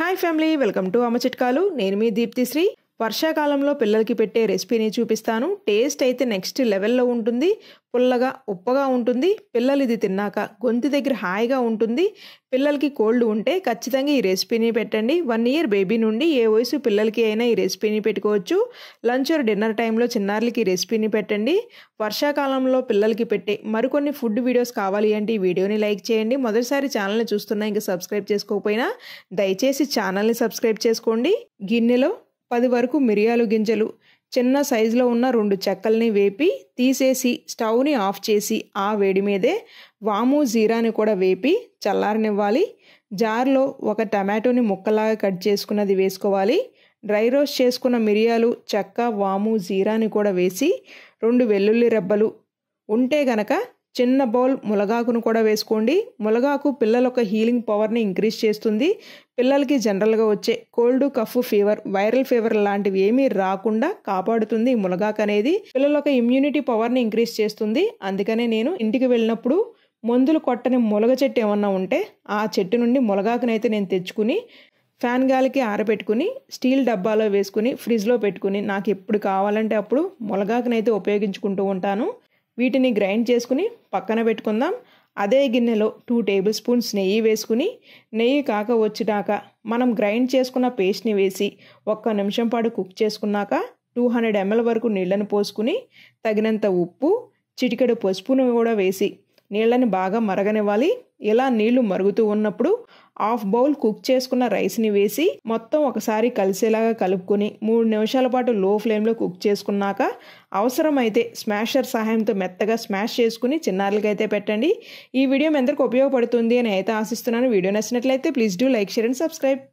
hi family welcome to అమ్మ చిట్కాలు నేను మీ దీప్తిశ్రీ వర్షాకాలంలో పిల్లలకి పెట్టే రెసిపీని చూపిస్తాను టేస్ట్ అయితే నెక్స్ట్ లెవెల్లో ఉంటుంది పుల్లగా ఉప్పగా ఉంటుంది పిల్లలు ఇది తిన్నాక గొంతు దగ్గర హాయిగా ఉంటుంది పిల్లలకి కోల్డ్ ఉంటే ఖచ్చితంగా ఈ రెసిపీని పెట్టండి వన్ ఇయర్ బేబీ నుండి ఏ వయసు పిల్లలకి అయినా ఈ రెసిపీని పెట్టుకోవచ్చు లంచ్ ఆర్ డిన్నర్ టైంలో చిన్నారులకి ఈ రెసిపీని పెట్టండి వర్షాకాలంలో పిల్లలకి పెట్టే మరికొన్ని ఫుడ్ వీడియోస్ కావాలి అంటే ఈ వీడియోని లైక్ చేయండి మొదటిసారి ఛానల్ని చూస్తున్నా ఇంకా సబ్స్క్రైబ్ చేసుకోకపోయినా దయచేసి ఛానల్ని సబ్స్క్రైబ్ చేసుకోండి గిన్నెలో పది వరకు మిరియాలు గింజలు చిన్న సైజులో ఉన్న రెండు చెక్కల్ని వేపి తీసేసి స్టవ్ని ఆఫ్ చేసి ఆ వేడి మీదే వాము జీరాని కూడా వేపి చల్లారనివ్వాలి జార్లో ఒక టమాటోని ముక్కలాగా కట్ చేసుకున్నది వేసుకోవాలి డ్రై రోస్ట్ చేసుకున్న మిరియాలు చెక్క వాము జీరాని కూడా వేసి రెండు వెల్లుల్లి రెబ్బలు ఉంటే గనక చిన్న బౌల్ ములగాకును కూడా వేసుకోండి ములగాకు పిల్లల యొక్క హీలింగ్ పవర్ని ఇంక్రీజ్ చేస్తుంది పిల్లలకి జనరల్గా వచ్చే cold cough fever viral fever లాంటివి ఏమీ రాకుండా కాపాడుతుంది ములగాకు అనేది పిల్లల యొక్క ఇమ్యూనిటీ పవర్ని ఇంక్రీజ్ చేస్తుంది అందుకనే నేను ఇంటికి వెళ్ళినప్పుడు మందులు కొట్టని ములగ చెట్టు ఏమన్నా ఉంటే ఆ చెట్టు నుండి ములగాకునైతే నేను తెచ్చుకుని ఫ్యాన్ గాలికి ఆరబెట్టుకుని స్టీల్ డబ్బాలో వేసుకుని ఫ్రిడ్జ్లో పెట్టుకుని నాకు ఎప్పుడు కావాలంటే అప్పుడు ములగాకునైతే ఉపయోగించుకుంటూ ఉంటాను వీటిని గ్రైండ్ చేసుకుని పక్కన పెట్టుకుందాం అదే గిన్నెలో టూ టేబుల్ స్పూన్స్ నెయ్యి వేసుకుని నెయ్యి కాక వచ్చినాక మనం గ్రైండ్ చేసుకున్న పేస్ట్ని వేసి ఒక్క నిమిషం పాటు కుక్ చేసుకున్నాక టూ హండ్రెడ్ ఎంఎల్ వరకు నీళ్లను పోసుకుని తగినంత ఉప్పు చిటికెడు పసుపును కూడా వేసి నీళ్ళని బాగా మరగనివ్వాలి ఇలా నీళ్లు మరుగుతూ ఉన్నప్పుడు హాఫ్ బౌల్ కుక్ చేసుకున్న రైస్ని వేసి మొత్తం ఒకసారి కలిసేలాగా కలుపుకొని మూడు నిమిషాల పాటు లో ఫ్లేమ్లో కుక్ చేసుకున్నాక అవసరమైతే స్మాషర్ సహాయంతో మెత్తగా స్మాష్ చేసుకుని చిన్నారులకైతే పెట్టండి ఈ వీడియో మీ అందరికి ఉపయోగపడుతుంది అని అయితే ఆశిస్తున్నాను వీడియో నచ్చినట్లయితే please do like share and subscribe